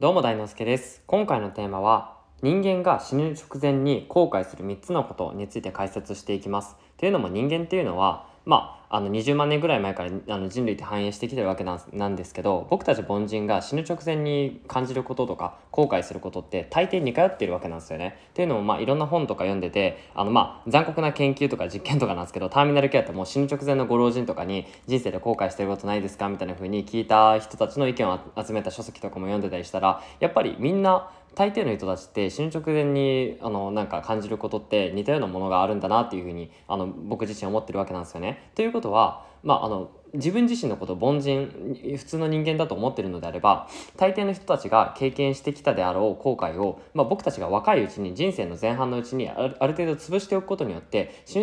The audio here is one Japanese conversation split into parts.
どうも大之助です。今回のテーマは、人間が死ぬ直前に後悔する3つのことについて解説していきます。というのも人間っていうのは、まあ、あの20万年ぐらい前からあの人類って繁栄してきてるわけなんですけど僕たち凡人が死ぬ直前に感じることとか後悔することって大抵似通ってるわけなんですよね。っていうのも、まあ、いろんな本とか読んでてあの、まあ、残酷な研究とか実験とかなんですけどターミナルケアってもう死ぬ直前のご老人とかに人生で後悔してることないですかみたいな風に聞いた人たちの意見を集めた書籍とかも読んでたりしたらやっぱりみんな大抵の人たちって死ぬ直前にあのなんか感じることって似たようなものがあるんだなっていうふうにあの僕自身思ってるわけなんですよね。ということはまあ、あの自分自身のことを凡人普通の人間だと思っているのであれば大抵の人たちが経験してきたであろう後悔を、まあ、僕たちが若いうちに人生の前半のうちにある程度潰しておくことによって死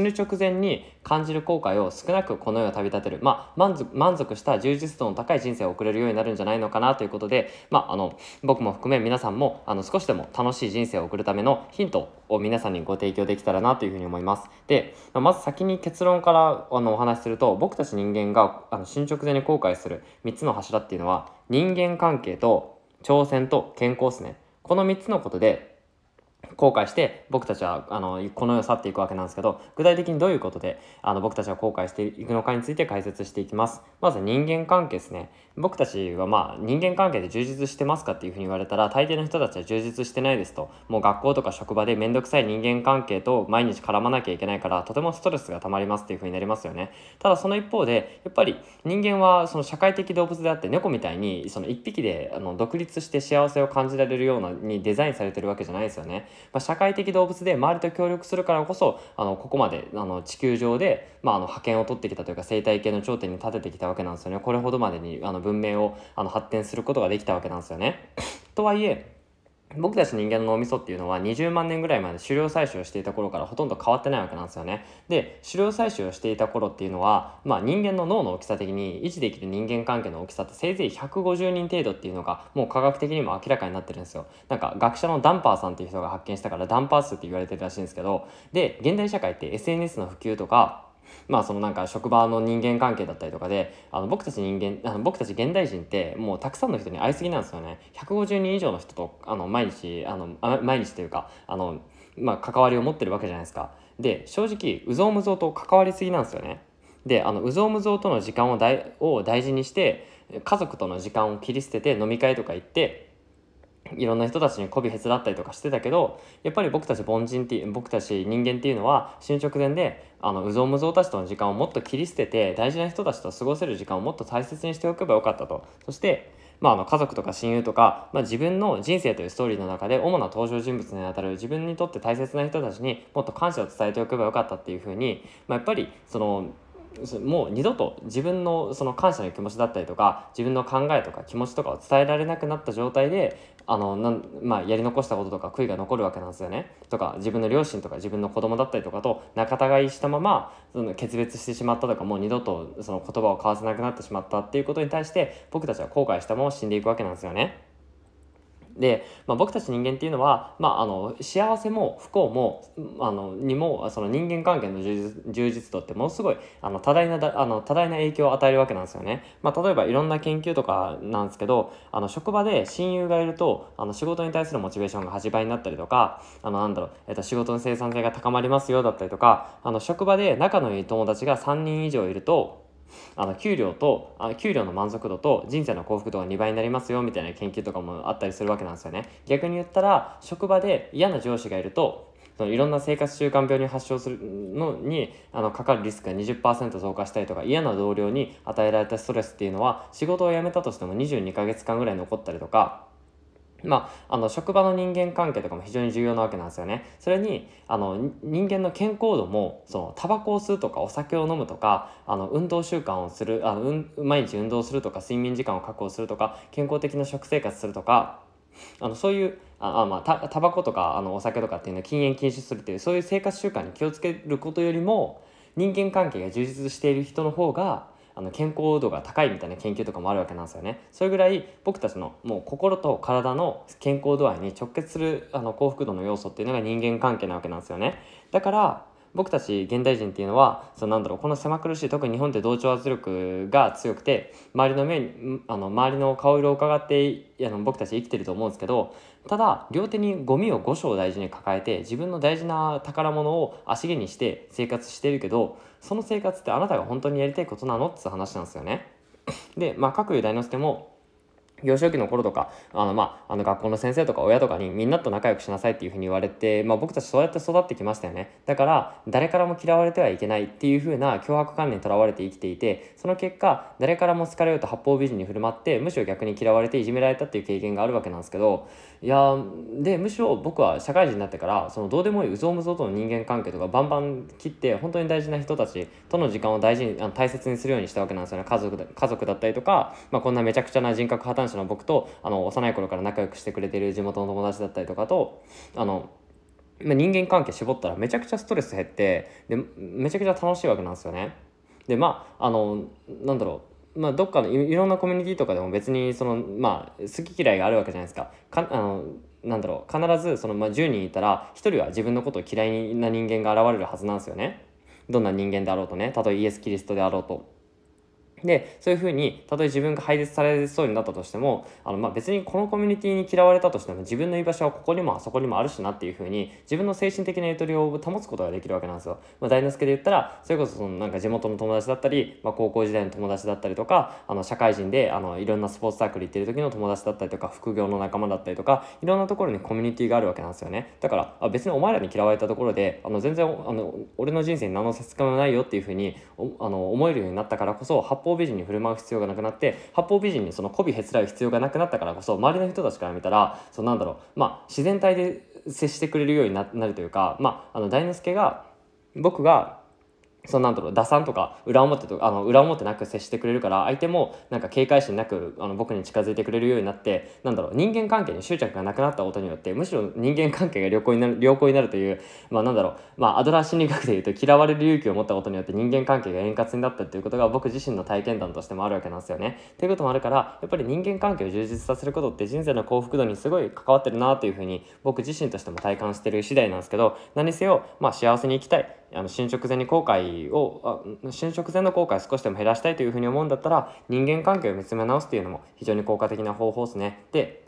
ぬ直前に感じる後悔を少なくこの世を旅立てる、まあ、満足満足した充実度の高い人生を送れるようになるんじゃないのかなということで、まあ、あの僕も含め皆さんもあの少しでも楽しい人生を送るためのヒントを皆さんにご提供できたらなというふうに思います。でまず先に結論からあのお話しすると僕たち人間があの進捗前に後悔する3つの柱っていうのは人間関係と挑戦と健康ですねこの3つのことで後悔して僕たちはあのこの世を去っていくわけなんですけど具体的にどういうことであの僕たちは後悔していくのかについて解説していきますまず人間関係ですね僕たちはまあ人間関係で充実してますかっていうふうに言われたら大抵の人たちは充実してないですともう学校とか職場で面倒くさい人間関係と毎日絡まなきゃいけないからとてもストレスがたまりますっていうふうになりますよねただその一方でやっぱり人間はその社会的動物であって猫みたいにその一匹であの独立して幸せを感じられるようなにデザインされてるわけじゃないですよね、まあ、社会的動物で周りと協力するからこそあのここまであの地球上で、まあ、あの覇権を取ってきたというか生態系の頂点に立ててきたわけなんですよねこれほどまでにあの文明をあの発展することができたわけなんですよね。とはいえ僕たち人間の脳みそっていうのは20万年ぐらいまで狩猟採集をしていた頃からほとんど変わってないわけなんですよね。で狩猟採集をしていた頃っていうのは、まあ、人間の脳の大きさ的に維持できる人間関係の大きさってせいぜい150人程度っていうのがもう科学的にも明らかになってるんですよ。なんか学者のダンパーさんっていう人が発見したからダンパー数って言われてるらしいんですけどで現代社会って SNS の普及とかまあそのなんか職場の人間関係だったりとかであの僕たち人間あの 僕たち現代人ってもうたくさんの人に会いすぎなんですよね150人以上の人とあの毎日あの毎日というかあの、まあ、関わりを持ってるわけじゃないですかで正直うぞうむぞうと関わりすぎなんですよねであのうぞうむぞうとの時間を大を大事にして家族との時間を切り捨てて飲み会とか行っていろんな人たちに媚びへつだったりとかしてたけどやっぱり僕たち凡人っていう僕たち人間っていうのは死ぬ直前であのうぞうむぞうたちとの時間をもっと切り捨てて大事な人たちと過ごせる時間をもっと大切にしておけばよかったとそして、まあ、あの家族とか親友とか、まあ、自分の人生というストーリーの中で主な登場人物にあたる自分にとって大切な人たちにもっと感謝を伝えておけばよかったっていうふうに、まあ、やっぱりそのもう二度と自分のその感謝の気持ちだったりとか自分の考えとか気持ちとかを伝えられなくなった状態であのなん、まあ、やり残したこととか悔いが残るわけなんですよねとか自分の両親とか自分の子供だったりとかと仲違いしたままその決別してしまったとかもう二度とその言葉を交わせなくなってしまったっていうことに対して僕たちは後悔したまま死んでいくわけなんですよね。で、まあ、僕たち人間っていうのは、まあ、あの幸せも不幸もあのにもその人間関係の充実充実度ってものすごいあの多大なあの多大な影響を与えるわけなんですよね、まあ、例えばいろんな研究とかなんですけどあの職場で親友がいるとあの仕事に対するモチベーションが8倍になったりとかあのなんだろう、えっと、仕事の生産性が高まりますよだったりとかあの職場で仲のいい友達が3人以上いるとあの給料とあ給料の満足度と人生の幸福度が2倍になりますよみたいな研究とかもあったりするわけなんですよね逆に言ったら職場で嫌な上司がいるとそのいろんな生活習慣病に発症するのにあのかかるリスクが20%増加したりとか嫌な同僚に与えられたストレスっていうのは仕事を辞めたとしても22ヶ月間ぐらい残ったりとかまあ、あの職場の人間関係とかも非常に重要なわけなんですよね。それにあの人間の健康度もそのタバコを吸うとかお酒を飲むとかあの運動習慣をするあの、うん、毎日運動するとか睡眠時間を確保するとか健康的な食生活するとかあのそういうあ、あまあ、タバコとかあのお酒とかっていうのは禁煙禁止するっていうそういう生活習慣に気をつけることよりも人間関係が充実している人の方があの健康度が高いみたいな研究とかもあるわけなんですよねそれぐらい僕たちのもう心と体の健康度合いに直結するあの幸福度の要素っていうのが人間関係なわけなんですよねだから僕たち現代人っていうのはそのなんだろうこの狭苦しい特に日本って同調圧力が強くて周りの目あの周りの顔色を伺ってあの僕たち生きてると思うんですけどただ両手にゴミを5升大事に抱えて自分の大事な宝物を足蹴にして生活してるけどその生活ってあなたが本当にやりたいことなのって話なんですよね。で、まあ、各大之助も幼少期の頃とかあの、まあ、あの学校の先生とか親とかにみんなと仲良くしなさいっていうふうに言われて、まあ、僕たちそうやって育ってきましたよねだから誰からも嫌われてはいけないっていうふうな脅迫観念にとらわれて生きていてその結果誰からも好かれようと八方美人に振る舞ってむしろ逆に嫌われていじめられたっていう経験があるわけなんですけどいやでむしろ僕は社会人になってからそのどうでもいいうぞうむぞとの人間関係とかバンバン切って本当に大事な人たちとの時間を大事にあの大切にするようにしたわけなんですよね家族だ家族だったりとか、まあ、こんなめちゃくちゃな人格破綻その僕とあの幼い頃から仲良くしてくれてる地元の友達だったりとかとあの人間関係絞ったらめちゃくちゃストレス減ってでめちゃくちゃ楽しいわけなんですよね。でまああのなんだろうまあ、どっかのいろんなコミュニティとかでも別にその、まあ、好き嫌いがあるわけじゃないですか。かあのなんだろう必ずその、まあ、10人いたら1人は自分のことを嫌いな人間が現れるはずなんですよね。どんな人間であろうとねたとえイエス・キリストであろうと。で、そういうふうに、たとえ自分が廃絶されそうになったとしても、あの、まあ、別にこのコミュニティに嫌われたとしても、自分の居場所はここにもあそこにもあるしなっていうふうに、自分の精神的なゆとりを保つことができるわけなんですよ。まあ、大之助で言ったら、それこそそのなんか地元の友達だったり、まあ、高校時代の友達だったりとか、あの、社会人で、あの、いろんなスポーツサークル行ってる時の友達だったりとか、副業の仲間だったりとか、いろんなところにコミュニティがあるわけなんですよね。だから、あ別にお前らに嫌われたところで、あの、全然、あの、俺の人生に何のせつ支もないよっていうふうに、あの、思えるようになったからこそ、発砲方美人に振る舞う必要がなくなって八方美人にその媚びへつらう必要がなくなったからこそ周りの人たちから見たらそのなんだろうまあ自然体で接してくれるようになるというかまああの大之助が僕がそのなんだろう打算とか裏表とかあの裏表なく接してくれるから相手もなんか警戒心なくあの僕に近づいてくれるようになってなんだろう人間関係に執着がなくなったことによってむしろ人間関係が良好になる良好になるというまあなんだろうまあアドラー心理学でいうと嫌われる勇気を持ったことによって人間関係が円滑になったっていうことが僕自身の体験談としてもあるわけなんですよね。ということもあるからやっぱり人間関係を充実させることって人生の幸福度にすごい関わってるなというふうに僕自身としても体感してる次第なんですけど何せよまあ幸せに生きたいあの進ぬ前に後悔をあ死ぬ前の後悔少しでも減らしたいというふうに思うんだったら人間関係を見つめ直すというのも非常に効果的な方法ですね。で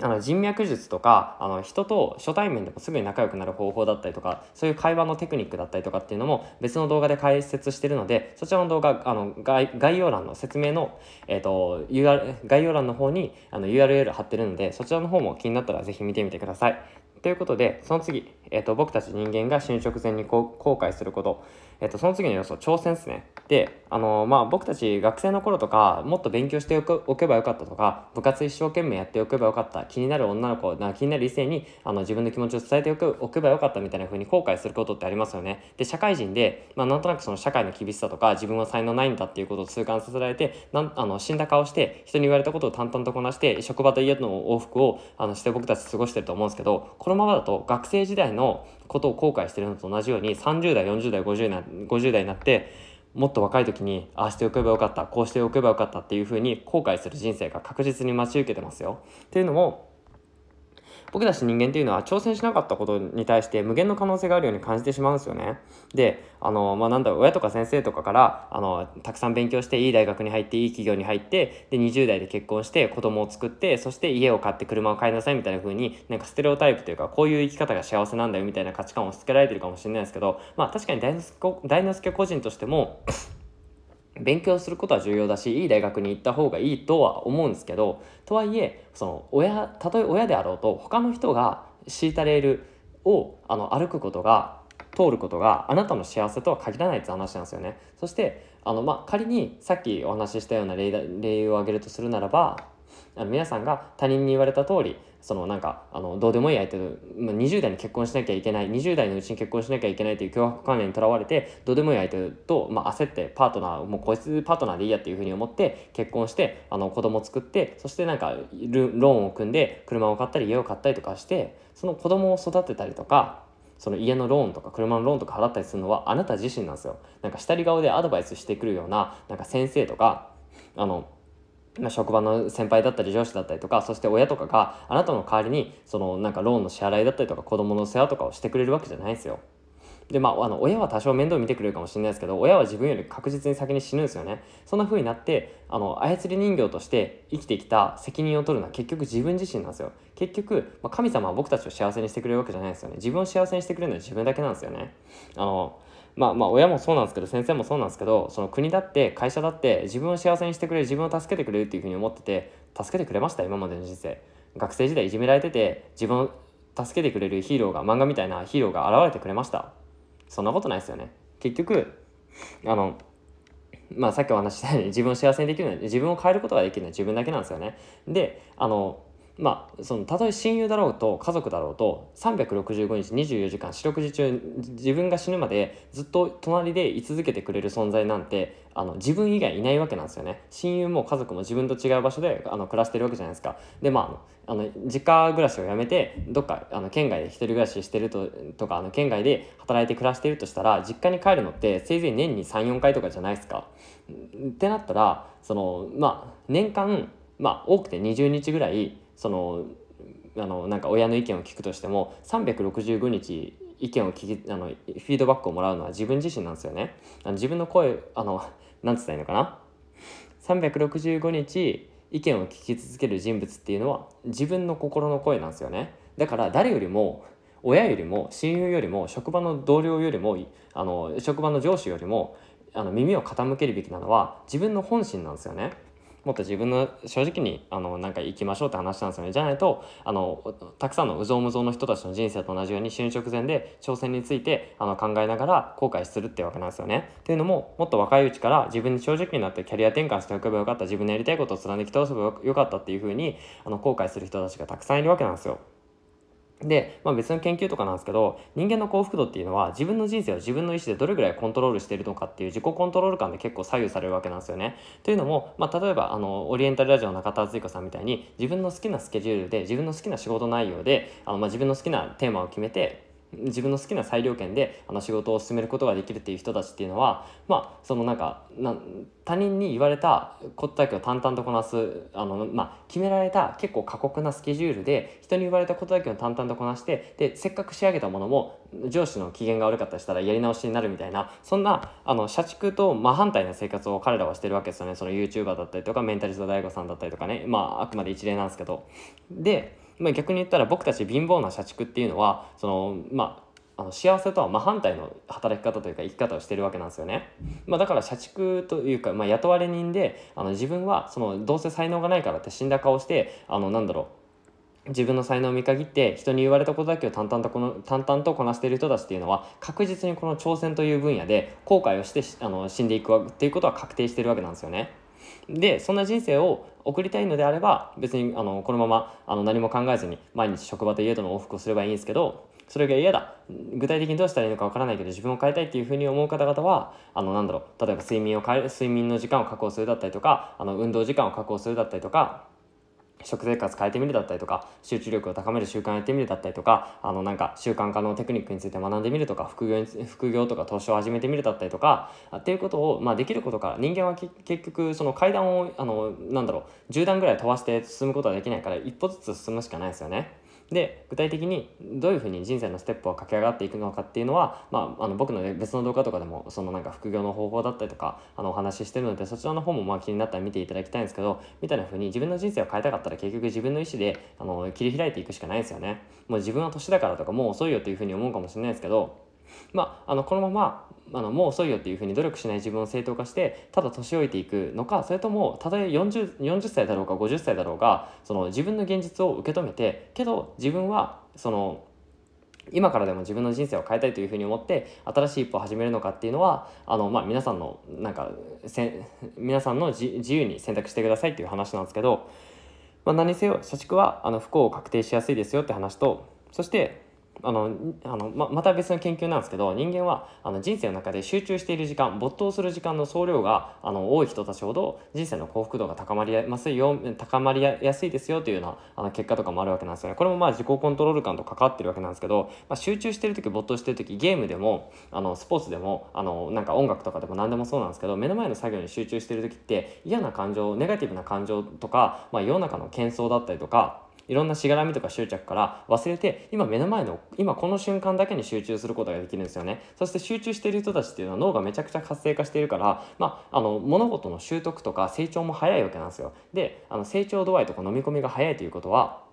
あの人脈術とかあの人と初対面でもすぐに仲良くなる方法だったりとかそういう会話のテクニックだったりとかっていうのも別の動画で解説してるのでそちらの動画あの概要欄の説明の、えーと、UR 概要欄の方にあの URL 貼ってるのでそちらの方も気になったら是非見てみてください。ということで、その次、えっ、ー、と、僕たち人間が死ぬ直前に後悔することえっと、その次の要素、挑戦ですね。で、あのまあ、僕たち学生の頃とか、もっと勉強しておけばよかったとか、部活一生懸命やっておけばよかった、気になる女の子、な気になる異性にあの自分の気持ちを伝えておけおけばよかったみたいな風に後悔することってありますよね。で、社会人で、まあ、なんとなくその社会の厳しさとか、自分は才能ないんだっていうことを痛感させられて、なんあの死んだ顔して、人に言われたことを淡々とこなして、職場と家の往復をあのして僕たち過ごしてると思うんですけど、このままだと学生時代のことを後悔してるのと同じように30代40代50代 ,50 代になってもっと若い時にああしておけばよかったこうしておけばよかったっていうふうに後悔する人生が確実に待ち受けてますよ。っていうのも僕たち人間っていうのは挑戦しなかったことに対して無限の可能性があるように感じてしまうんですよね。で、あの、まあ、なんだろう、親とか先生とかから、あの、たくさん勉強して、いい大学に入って、いい企業に入って、で、20代で結婚して、子供を作って、そして家を買って車を買いなさいみたいな風に、なんかステレオタイプというか、こういう生き方が幸せなんだよみたいな価値観を押し付けられてるかもしれないですけど、まあ、確かに大之助個人としても勉強することは重要だしいい大学に行った方がいいとは思うんですけどとはいえその親たとえ親であろうと他の人が敷いたレールをあの歩くことが通ることがあなたの幸せとは限らないって話なんですよね。そしてあの、まあ、仮にさっきお話ししたような例を挙げるとするならばあの皆さんが他人に言われた通りそのなんかあのどうでもいい相手と20代に結婚しなきゃいけない20代のうちに結婚しなきゃいけないという脅迫観念にとらわれてどうでもいい相手と、まあ、焦ってパートナーもうこいつパートナーでいいやっていうふうに思って結婚してあの子供作ってそしてなんかローンを組んで車を買ったり家を買ったりとかしてその子供を育てたりとかその家のローンとか車のローンとか払ったりするのはあなた自身なんですよ。なんか下り顔でアドバイスしてくるようななんか先生とかあのまあ、職場の先輩だったり上司だったりとかそして親とかがあなたの代わりにそのなんかローンの支払いだったりとか子供の世話とかをしてくれるわけじゃないですよ。でまあ、あの親は多少面倒見てくれるかもしれないですけど親は自分より確実に先に死ぬんですよねそんな風になってあの操り人形として生きてきた責任を取るのは結局自分自身なんですよ結局、まあ、神様は僕たちを幸せにしてくれるわけじゃないですよね自分を幸せにしてくれるのは自分だけなんですよねあのまあまあ親もそうなんですけど先生もそうなんですけどその国だって会社だって自分を幸せにしてくれる自分を助けてくれるっていうふうに思ってて助けてくれました今までの人生学生時代いじめられてて自分を助けてくれるヒーローが漫画みたいなヒーローが現れてくれましたそんなことないですよね結局あのまあさっきお話ししたように自分を幸せにできるのは自分を変えることができるのは自分だけなんですよねであのまあ、そのたとえ親友だろうと家族だろうと365日24時間四六時中自分が死ぬまでずっと隣で居続けてくれる存在なんてあの自分以外いないわけなんですよね親友も家族も自分と違う場所であの暮らしてるわけじゃないですかでまああの実家暮らしをやめてどっかあの県外で一人暮らししてるととかあの県外で働いて暮らしてるとしたら実家に帰るのってせいぜい年に34回とかじゃないですかってなったらそのまあ年間まあ多くて20日ぐらいそのあのなんか親の意見を聞くとしても365日意見を聞きあのフィードバックをもらうのは自分自身なんですよね。あの自分の声あの何て言ったらいいのかな365日意見を聞き続ける人物っていうのは自分の心の声なんですよね。だから誰よりも親よりも親友よりも職場の同僚よりもあの職場の上司よりもあの耳を傾けるべきなのは自分の本心なんですよね。もっと自分の正直にあのなんか行きましょうって話したんですよねじゃないとあのたくさんのうぞうむぞうの人たちの人生と同じように死ぬ直前で挑戦についてあの考えながら後悔するってわけなんですよね。というのももっと若いうちから自分に正直になってキャリア転換しておけばよかった自分のやりたいことを貫き通せばよかったっていうふうにあの後悔する人たちがたくさんいるわけなんですよ。で、まあ、別の研究とかなんですけど人間の幸福度っていうのは自分の人生を自分の意思でどれぐらいコントロールしてるのかっていう自己コントロール感で結構左右されるわけなんですよね。というのも、まあ、例えばあのオリエンタルラジオの中田敦彦さんみたいに自分の好きなスケジュールで自分の好きな仕事内容であの、まあ、自分の好きなテーマを決めて自分の好きな裁量権であの仕事を進めることができるっていう人たちっていうのはまあそのなんかな他人に言われたことだけを淡々とこなすあの、まあ、決められた結構過酷なスケジュールで人に言われたことだけを淡々とこなしてでせっかく仕上げたものも上司の機嫌が悪かったりしたらやり直しになるみたいなそんなあの社畜と真反対な生活を彼らはしてるわけですよねその YouTuber だったりとかメンタリスト DAIGO さんだったりとかねまああくまで一例なんですけどでまあ、逆に言ったら僕たち貧乏な社畜っていうのはその、まあ、あの幸せとは真反対の働き方というか生き方をしてるわけなんですよね、まあ、だから社畜というか、まあ、雇われ人であの自分はそのどうせ才能がないからって死んだ顔してあのなんだろう自分の才能を見限って人に言われたことだけを淡々とこの淡々とこなしている人たちっていうのは確実にこの挑戦という分野で後悔をしてあの死んでいくっていうことは確定してるわけなんですよね。でそんな人生を送りたいのであれば別にあのこのままあの何も考えずに毎日職場と家との往復をすればいいんですけどそれが嫌だ具体的にどうしたらいいのかわからないけど自分を変えたいっていうふうに思う方々はあのなんだろう例えば睡眠を変え睡眠の時間を確保するだったりとかあの運動時間を確保するだったりとか食生活変えてみるだったりとか集中力を高める習慣やってみるだったりとかあのなんか習慣化のテクニックについて学んでみるとか副業副業とか投資を始めてみるだったりとかっていうことを、まあ、できることから人間は結局その階段をあのなんだろう10段ぐらい飛ばして進むことはできないから一歩ずつ進むしかないですよね。で具体的にどういうふうに人生のステップを駆け上がっていくのかっていうのは、まあ、あの僕の、ね、別の動画とかでもそのなんか副業の方法だったりとかあのお話ししてるのでそちらの方もまあ気になったら見ていただきたいんですけどみたいなふうに自分の人生を変えたかったら結局自分の意思であの切り開いていくしかないですよね。もう自分は年だからとかもう遅いよというふうに思うかもしれないですけどまあ、あのこのままあのもう遅いよっていうふうに努力しない自分を正当化してただ年老いていくのかそれともたとえ 40, 40歳だろうか50歳だろうがその自分の現実を受け止めてけど自分はその今からでも自分の人生を変えたいというふうに思って新しい一歩を始めるのかっていうのはあの、まあ、皆さんのなんかせ皆さんの自由に選択してくださいっていう話なんですけど、まあ、何せよ社畜はあの不幸を確定しやすいですよって話とそしてあのあのままた別の研究なんですけど人間はあの人生の中で集中している時間没頭する時間の総量があの多い人たちほど人生の幸福度が高まりやすよ高まりやすいですよというようなあの結果とかもあるわけなんですよねこれもまあ自己コントロール感と関わってるわけなんですけど、まあ、集中してる時没頭してる時ゲームでもあのスポーツでもあのなんか音楽とかでも何でもそうなんですけど目の前の作業に集中してる時って嫌な感情ネガティブな感情とか、まあ、世の中の喧騒だったりとかいろんなしがらみとか執着から忘れて今目の前の今この瞬間だけに集中することができるんですよねそして集中している人たちっていうのは脳がめちゃくちゃ活性化しているからまああの物事の習得とか成長も早いわけなんですよであの成長度合いとか飲み込みが早いということは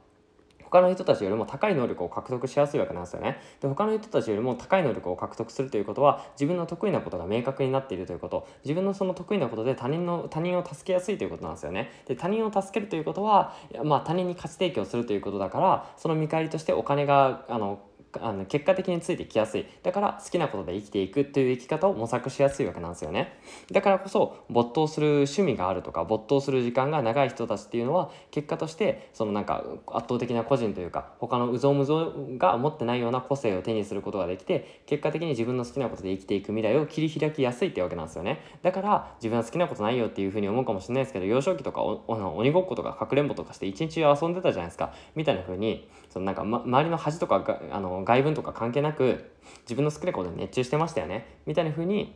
他の人たちよりも高い能力を獲得しやすいわけなんですよね。で他の人たちよりも高い能力を獲得するということは自分の得意なことが明確になっているということ自分のその得意なことで他人の他人を助けやすいということなんですよね。で他人を助けるということは、まあ、他人に価値提供するということだからその見返りとしてお金があのあの結果的についてきやすいだから好きなことで生きていくという生き方を模索しやすいわけなんですよねだからこそ没頭する趣味があるとか没頭する時間が長い人たちっていうのは結果としてそのなんか圧倒的な個人というか他のうぞうむぞうが持ってないような個性を手にすることができて結果的に自分の好きなことで生きていく未来を切り開きやすいってわけなんですよねだから自分は好きなことないよっていうふうに思うかもしれないですけど幼少期とかおお鬼ごっことかかくれんぼとかして一日遊んでたじゃないですかみたいな風にそのなんか、ま、周りの恥とかがあの外文とか関係なく自分の好きなことに熱中してましたよねみたいな風に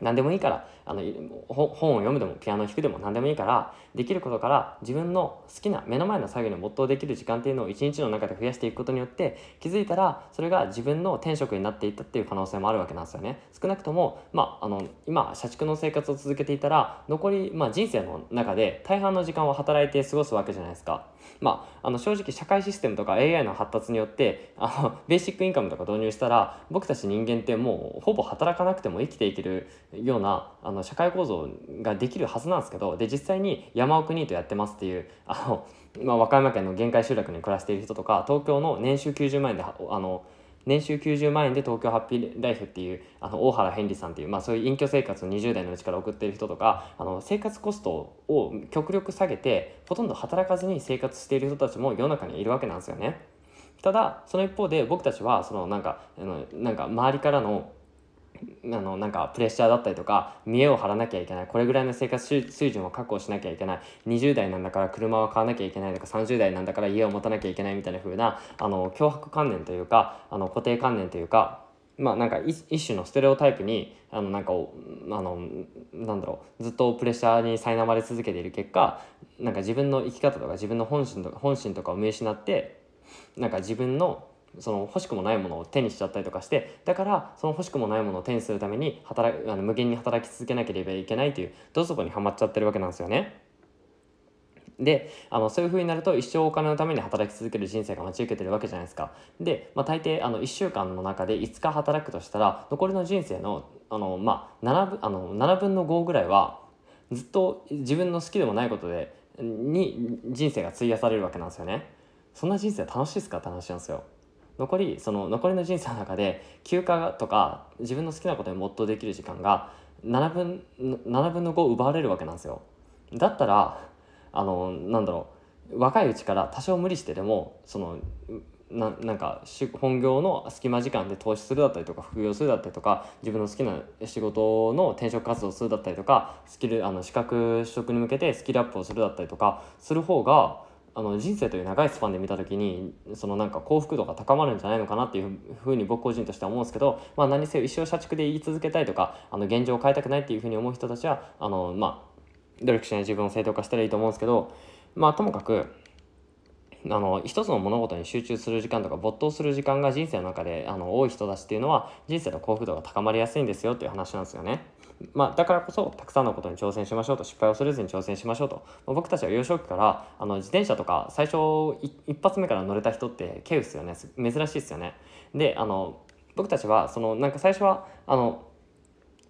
何でもいいからあの本を読むでもピアノを弾くでも何でもいいからできることから自分の好きな目の前の作業に没頭できる時間っていうのを一日の中で増やしていくことによって気づいたらそれが自分の天職になっていったっていう可能性もあるわけなんですよね少なくとも、まあ、あの今社畜の生活を続けていたら残り、まあ、人生の中で大半の時間を働いて過ごすわけじゃないですか、まあ、あの正直社会システムとか AI の発達によってあのベーシックインカムとか導入したら僕たち人間ってもうほぼ働かなくても生きていけるようなあの社会構造ができるはずなんですけどで実際に山奥にとやってますっていうあの、まあ、和歌山県の限界集落に暮らしている人とか東京の年収90万円であの年収90万円で東京ハッピーライフっていうあの大原ヘンリーさんっていう、まあ、そういう隠居生活を20代のうちから送っている人とかあの生活コストを極力下げてほとんど働かずに生活している人たちも世の中にいるわけなんですよね。ただその一方で僕たちはそのなんかあのなんか周りからのあのなんかプレッシャーだったりとか見栄を張らなきゃいけないこれぐらいの生活水準を確保しなきゃいけない20代なんだから車を買わなきゃいけないとか30代なんだから家を持たなきゃいけないみたいな風なあの脅迫観念というかあの固定観念というかまあなんか一種のステレオタイプにあのなんかあのなんだろうずっとプレッシャーに苛まれ続けている結果なんか自分の生き方とか自分の本心とか本心とかを見失ってなんか自分のその欲しくもないものを手にしちゃったりとかしてだからその欲しくもないものを手にするために働あの無限に働き続けなければいけないというどそこにはまっちゃってるわけなんですよね。であのそういうふうになると一生お金のために働き続ける人生が待ち受けてるわけじゃないですか。で、まあ、大抵あの1週間の中で5日働くとしたら残りの人生のあの、まあ、7, 分あの7分の5ぐらいはずっと自分の好きでもないことでに人生が費やされるわけなんですよね。そんな人生楽しいですかって話なんですよ。残りその残りの人生の中で休暇とか自分の好きなことに没頭できる時間が7分 ,7 分の5奪われるわけなんですよだったらあのなんだろう若いうちから多少無理してでもそのななんか本業の隙間時間で投資するだったりとか副業するだったりとか自分の好きな仕事の転職活動するだったりとかスキルあの資格取得に向けてスキルアップをするだったりとかする方があの人生という長いスパンで見た時にそのなんか幸福度が高まるんじゃないのかなっていうふうに僕個人としては思うんですけど、まあ、何せ一生社畜で言い続けたいとかあの現状を変えたくないっていうふうに思う人たちはあの、まあ、努力しない自分を正当化したらいいと思うんですけど、まあ、ともかくあの一つの物事に集中する時間とか没頭する時間が人生の中であの多い人たちっていうのは人生の幸福度が高まりやすいんですよっていう話なんですよね。まあ、だからこそたくさんのことに挑戦しましょうと失敗を恐れずに挑戦しましょうと僕たちは幼少期からあの自転車とか最初一発目から乗れた人って稀有ですよね珍しいですよねであの僕たちはそのなんか最初はあの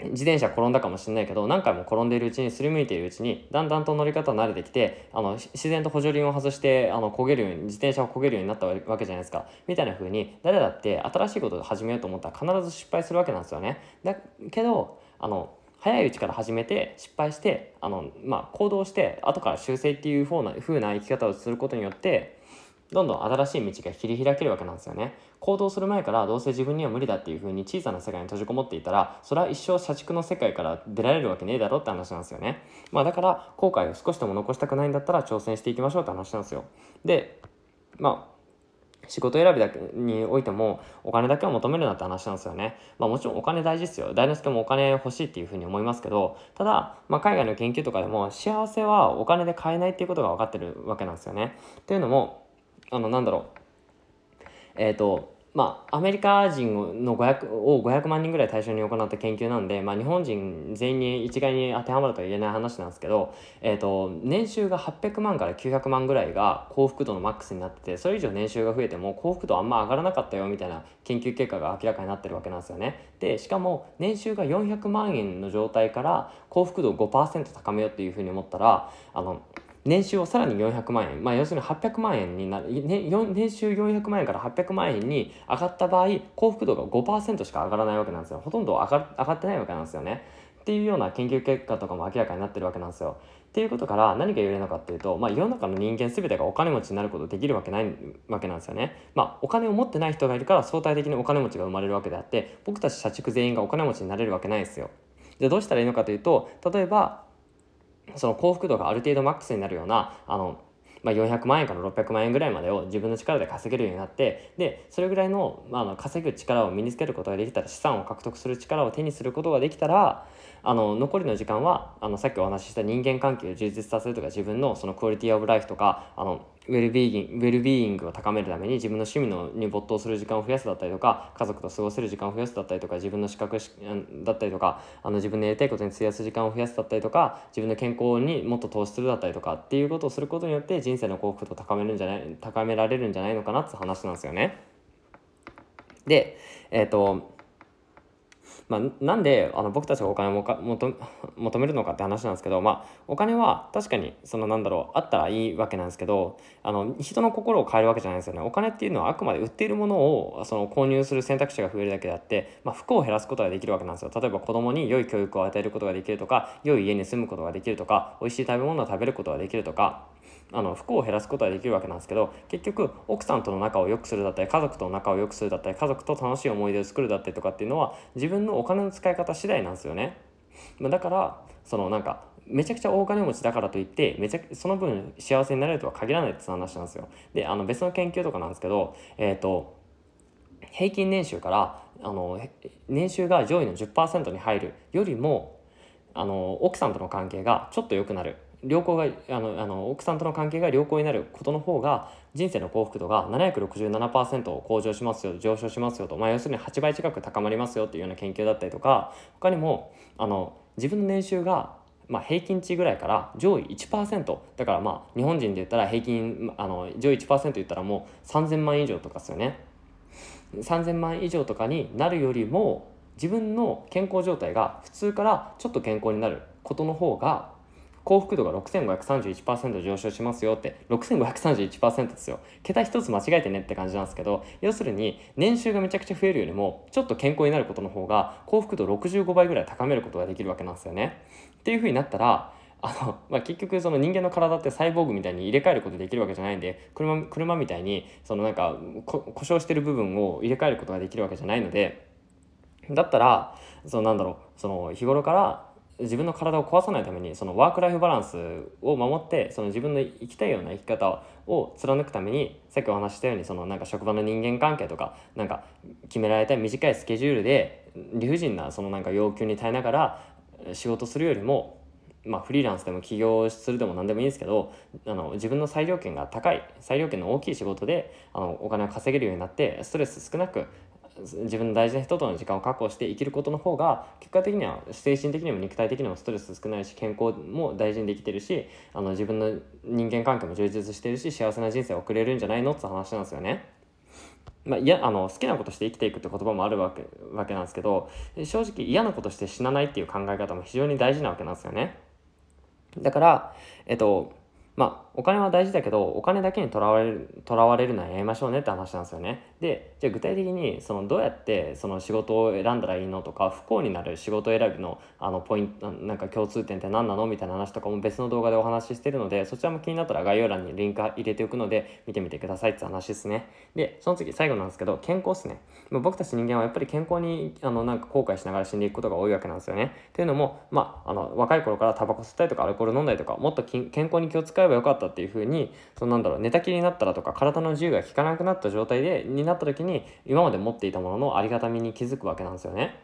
自転車転んだかもしれないけど何回も転んでいるうちにすりむいているうちにだんだんと乗り方慣れてきてあの自然と補助輪を外してあの焦げるように自転車を焦げるようになったわけじゃないですかみたいな風に誰だって新しいことを始めようと思ったら必ず失敗するわけなんですよねだけどあの早いうちから始めて失敗してあの、まあ、行動して後から修正っていう風な風な生き方をすることによってどんどん新しい道が切り開けるわけなんですよね行動する前からどうせ自分には無理だっていう風に小さな世界に閉じこもっていたらそれは一生社畜の世界から出られるわけねえだろって話なんですよねまあだから後悔を少しでも残したくないんだったら挑戦していきましょうって話なんですよでまあ仕事選びだけにおいてもお金だけを求めるなって話なんですよね。まあもちろんお金大事ですよ。大之助もお金欲しいっていうふうに思いますけど、ただ、まあ海外の研究とかでも幸せはお金で買えないっていうことが分かってるわけなんですよね。というのも、あの、なんだろう。えっ、ー、と、まあ、アメリカ人の500を500万人ぐらい対象に行った研究なんで、まあ、日本人全員に一概に当てはまるとは言えない話なんですけど、えーと、年収が800万から900万ぐらいが幸福度のマックスになっててそれ以上年収が増えても幸福度あんま上がらなかったよみたいな研究結果が明らかになってるわけなんですよね。でしかも年収が400万円の状態から幸福度を5%高めようっていうふうに思ったらあの年収をさらに400万円、まあ、要するに800万円になる、ね、年収400万円から800万円に上がった場合幸福度が5%しか上がらないわけなんですよほとんど上が上がってないわけなんですよねっていうような研究結果とかも明らかになってるわけなんですよっていうことから何が言えるのかっていうと、まあ、世の中の人間全てがお金持ちになることできるわけないわけなんですよね。まあ、お金を持ってない人がいるから相対的にお金持ちが生まれるわけであって僕たち社畜全員がお金持ちになれるわけないですよ。じゃどうしたらいいのかというと例えばその幸福度がある程度マックスになるようなあの、まあ、400万円から600万円ぐらいまでを自分の力で稼げるようになってでそれぐらいの、まあ、稼ぐ力を身につけることができたら資産を獲得する力を手にすることができたらあの残りの時間はあのさっきお話しした人間関係を充実させるとか自分のそのクオリティオブライフとかあのウェルビーインウェルビーイングを高めるために自分の趣味のに没頭する時間を増やすだったりとか家族と過ごせる時間を増やすだったりとか自分の資格だったりとかあの自分のやりたいことに費やす時間を増やすだったりとか自分の健康にもっと投資するだったりとかっていうことをすることによって人生の幸福度を高めるんじゃない高められるんじゃないのかなって話なんですよね。でえっ、ー、とまあ、なんであの僕たちがお金を 求めるのかって話なんですけど、まあ、お金は確かにそのなんだろうあったらいいわけなんですけどあの人の心を変えるわけじゃないですよねお金っていうのはあくまで売っているものをその購入する選択肢が増えるだけであって、まあ、不幸を減らすことができるわけなんですよ例えば子供に良い教育を与えることができるとか良い家に住むことができるとか美味しい食べ物を食べることができるとかあの不幸を減らすことはできるわけなんですけど結局奥さんとの仲を良くするだったり家族との仲を良くするだったり家族と楽しい思い出を作るだったりとかっていうのは自分のお金の使い方次第なんですよね。だからそのなんかめちゃくちゃ大金持ちだからといってめちゃその分幸せになれるとは限らないって話なんですよ。であの別の研究とかなんですけど、えーと、平均年収からあの年収が上位の10%に入るよりもあの奥さんとの関係がちょっと良くなる良好があのあの奥さんとの関係が良好になることの方が人生の幸福度が767%向上しますよ上昇しますよと、まあ、要するに8倍近く高まりますよというような研究だったりとか他にもあの自分の年収がまあ、平均値ぐらいから上位1%だからまあ日本人で言ったら平均あの上位1%言ったらもう3,000万以上とかですよね3,000万以上とかになるよりも自分の健康状態が普通からちょっと健康になることの方が幸福度が6531%上昇しますよって6531%ですよ桁一つ間違えてねって感じなんですけど要するに年収がめちゃくちゃ増えるよりもちょっと健康になることの方が幸福度65倍ぐらい高めることができるわけなんですよねっていうふうになったらあの、まあ、結局その人間の体ってサイボーグみたいに入れ替えることできるわけじゃないんで車車みたいにそのなんか故障してる部分を入れ替えることができるわけじゃないのでだったらそのなんだろうその日頃から自分の体を壊さないためにそのワークライフバランスを守ってその自分の生きたいような生き方を貫くためにさっきお話したようにそのなんか職場の人間関係とかなんか決められた短いスケジュールで理不尽なそのなんか要求に耐えながら仕事するよりもまあ、フリーランスでも起業するでも何でもいいんですけどあの自分の裁量権が高い裁量権の大きい仕事であのお金を稼げるようになってストレス少なく自分の大事な人との時間を確保して生きることの方が結果的には精神的にも肉体的にもストレス少ないし健康も大事にできてるしあの自分の人間関係も充実してるし幸せな人生を送れるんじゃないのって話なんですよね。まあ、いやあの好きなことして生きていくって言葉もあるわけわけなんですけど正直嫌なことして死なないっていう考え方も非常に大事なわけなんですよね。だから、えっとまあ、お金は大事だけど、お金だけにとらわれる、とらわれるのはやめましょうねって話なんですよね。で、じゃあ具体的に、その、どうやって、その仕事を選んだらいいのとか、不幸になる仕事選びの、あの、ポイント、なんか共通点って何なのみたいな話とかも別の動画でお話ししてるので、そちらも気になったら概要欄にリンク入れておくので、見てみてくださいって話ですね。で、その次、最後なんですけど、健康っすね。僕たち人間はやっぱり健康に、あの、なんか後悔しながら死んでいくことが多いわけなんですよね。というのも、まあ、あの、若い頃からタバコ吸ったりとか、アルコール飲んだりとか、もっと健康に気を使うえばよかったっていう風にそのなんだろう寝たきりになったらとか体の自由が利かなくなった状態でになった時に今まで持っていたもののありがたみに気づくわけなんですよね。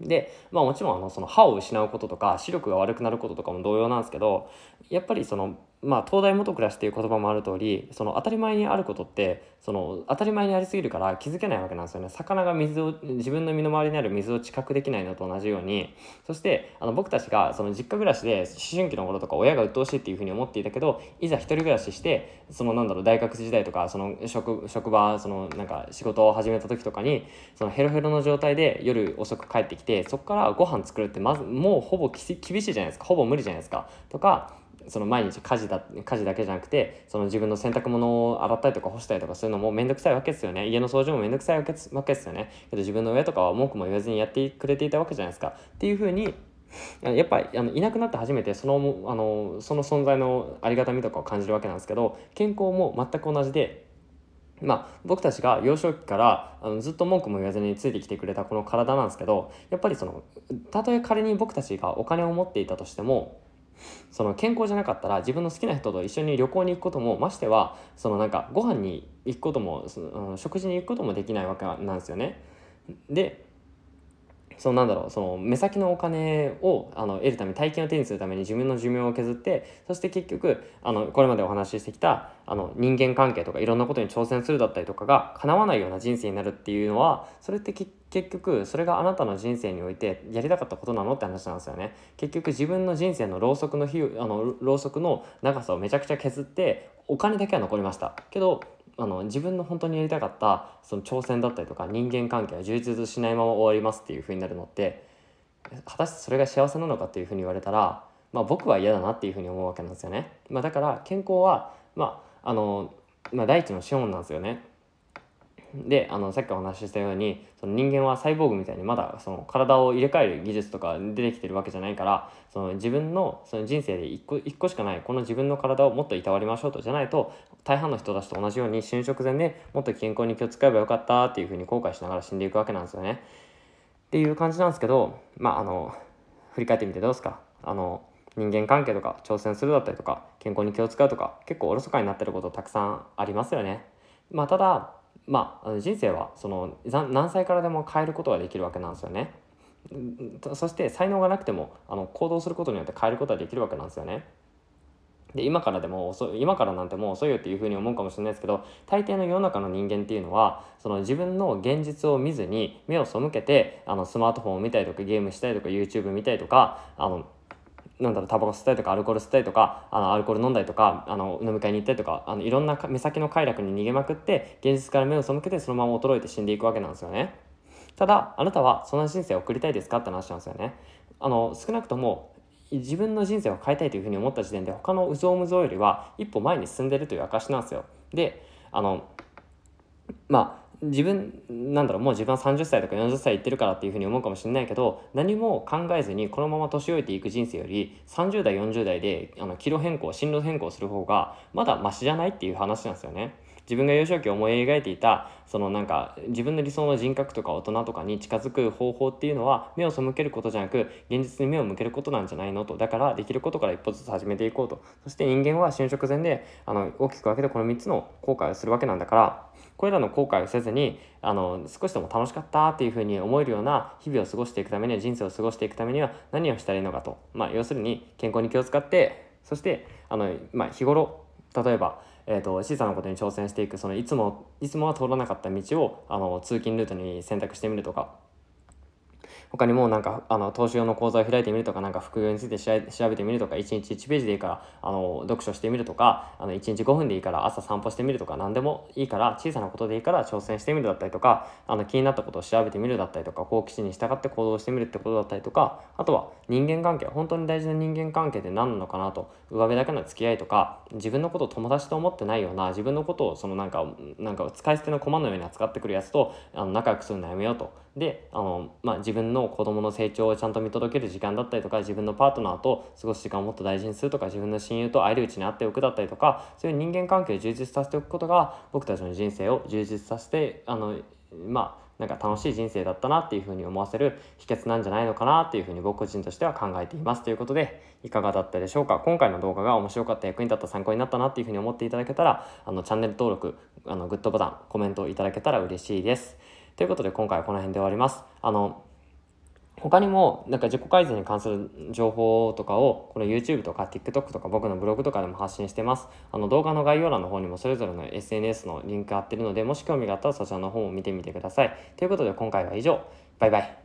で、まあもちろんあのその歯を失うこととか視力が悪くなることとかも同様なんですけど、やっぱりそのまあ、東大元暮らしっていう言葉もある通りその当たり前にあることってその当たり前にありすぎるから気づけないわけなんですよね魚が水を自分の身の回りにある水を知覚できないのと同じようにそしてあの僕たちがその実家暮らしで思春期の頃とか親が鬱陶しいっていうふうに思っていたけどいざ一人暮らししてそのなんだろう大学時代とかその職職場そのなんか仕事を始めた時とかにそのヘロヘロの状態で夜遅く帰ってきてそこからご飯作るってまずもうほぼ厳しいじゃないですかほぼ無理じゃないですかとかその毎日家事だ家事だけじゃなくてその自分の洗濯物を洗ったりとか干したりとかするのも面倒くさいわけですよね家の掃除も面倒くさいわけですよねけど自分の親とかは文句も言わずにやってくれていたわけじゃないですかっていうふうにやっぱあのいなくなって初めてそのあのその存在のありがたみとかを感じるわけなんですけど健康も全く同じでまあ、僕たちが幼少期からあのずっと文句も言わずについてきてくれたこの体なんですけどやっぱりそのたとえ仮に僕たちがお金を持っていたとしてもその健康じゃなかったら自分の好きな人と一緒に旅行に行くこともましてはそのなんかご飯に行くこともその食事に行くこともできないわけなんですよね。でそのなんだろうその目先のお金をあの得るため体験を手にするために自分の寿命を削ってそして結局あのこれまでお話ししてきたあの人間関係とかいろんなことに挑戦するだったりとかが叶わないような人生になるっていうのはそれって結結局それがあなたの人生においてやりたかったことなのって話なんですよね結局自分の人生のろうそくの火あのろうそくの長さをめちゃくちゃ削ってお金だけは残りましたけどあの自分の本当にやりたかったその挑戦だったりとか人間関係は充実しないまま終わりますっていうふうになるのって果たしてそれが幸せなのかっていうふうに言われたら、まあ、僕は嫌だなっていうふうに思うわけなんですよね、まあ、だから健康は、まああのまあ、第一の資本なんですよねであのさっきお話ししたようにその人間はサイボーグみたいにまだその体を入れ替える技術とか出てきてるわけじゃないからその自分のその人生で1個 ,1 個しかないこの自分の体をもっといたわりましょうとじゃないと大半の人たちと同じように就職前でもっと健康に気を使えばよかったっていうふうに後悔しながら死んでいくわけなんですよね。っていう感じなんですけどまああの振り返ってみてどうですかあの人間関係とか挑戦するだったりとか健康に気を使うとか結構おろそかになってることたくさんありますよね。まあ、ただまあ、人生はその何歳からでも変えることができるわけなんですよね。そして才能がなくてもあの行動することによって変えることはできるわけなんですよね。で今からでも遅い今からなんてもう遅いよっていうふうに思うかもしれないですけど大抵の世の中の人間っていうのはその自分の現実を見ずに目を背けてあのスマートフォンを見たりとかゲームしたりとか YouTube 見たりとかあのなんだろうタバコ吸ったりとかアルコール吸ったりとかあのアルコール飲んだりとかあの飲み会に行ったりとかあのいろんな目先の快楽に逃げまくって現実から目を背けてそのまま衰えて死んでいくわけなんですよねただあなたはそんな人生を送りたいですかって話なんですよねあの少なくとも自分の人生を変えたいというふうに思った時点で他のうぞうむぞうよりは一歩前に進んでるという証なんですよであのまあ自分なんだろうもう自分は30歳とか40歳いってるからっていうふうに思うかもしれないけど何も考えずにこのまま年老いていく人生より30代40代であの軌道変更進路変更する方がまだマシじゃないっていう話なんですよね。自分が幼少期思い描いていたそのなんか自分の理想の人格とか大人とかに近づく方法っていうのは目を背けることじゃなく現実に目を向けることなんじゃないのとだからできることから一歩ずつ始めていこうとそして人間は就職前であの大きく分けてこの3つの後悔をするわけなんだからこれらの後悔をせずにあの少しでも楽しかったっていうふうに思えるような日々を過ごしていくためには人生を過ごしていくためには何をしたらいいのかと、まあ、要するに健康に気を使ってそしてあの、まあ、日頃例えば、えーと、と小さなことに挑戦していくそのいつもいつもは通らなかった道をあの通勤ルートに選択してみるとか他にもなんかあの投資用の講座を開いてみるとかなんか副業について調べてみるとか1日1ページでいいからあの読書してみるとかあの1日5分でいいから朝散歩してみるとか何でもいいから小さなことでいいから挑戦してみるだったりとかあの気になったことを調べてみるだったりとか好奇心に従って行動してみるってことだったりとかあとは人間関係本当に大事な人間関係って何なのかなと上辺だけの付き合いとか自分のことを友達と思ってないような自分のことをそのなんかなんか使い捨ての駒のように扱ってくるやつとあの仲良くするのやめようとであの、まあ、自分の子供の成長をちゃんと見届ける時間だったりとか自分のパートナーと過ごす時間をもっと大事にするとか自分の親友と会えるうちに会っておくだったりとかそういう人間関係を充実させておくことが僕たちの人生を充実させてあのまあなんか楽しい人生だったなっていうふうに思わせる秘訣なんじゃないのかなっていうふうに僕個人としては考えていますということでいかがだったでしょうか今回の動画が面白かった役に立った参考になったなっていうふうに思っていただけたらあのチャンネル登録あのグッドボタンコメントいただけたら嬉しいです。ということで今回はこの辺で終わります。あの、他にも、なんか自己改善に関する情報とかを、この YouTube とか TikTok とか僕のブログとかでも発信してます。あの動画の概要欄の方にもそれぞれの SNS のリンク貼ってるので、もし興味があったらそちらの方も見てみてください。ということで今回は以上。バイバイ。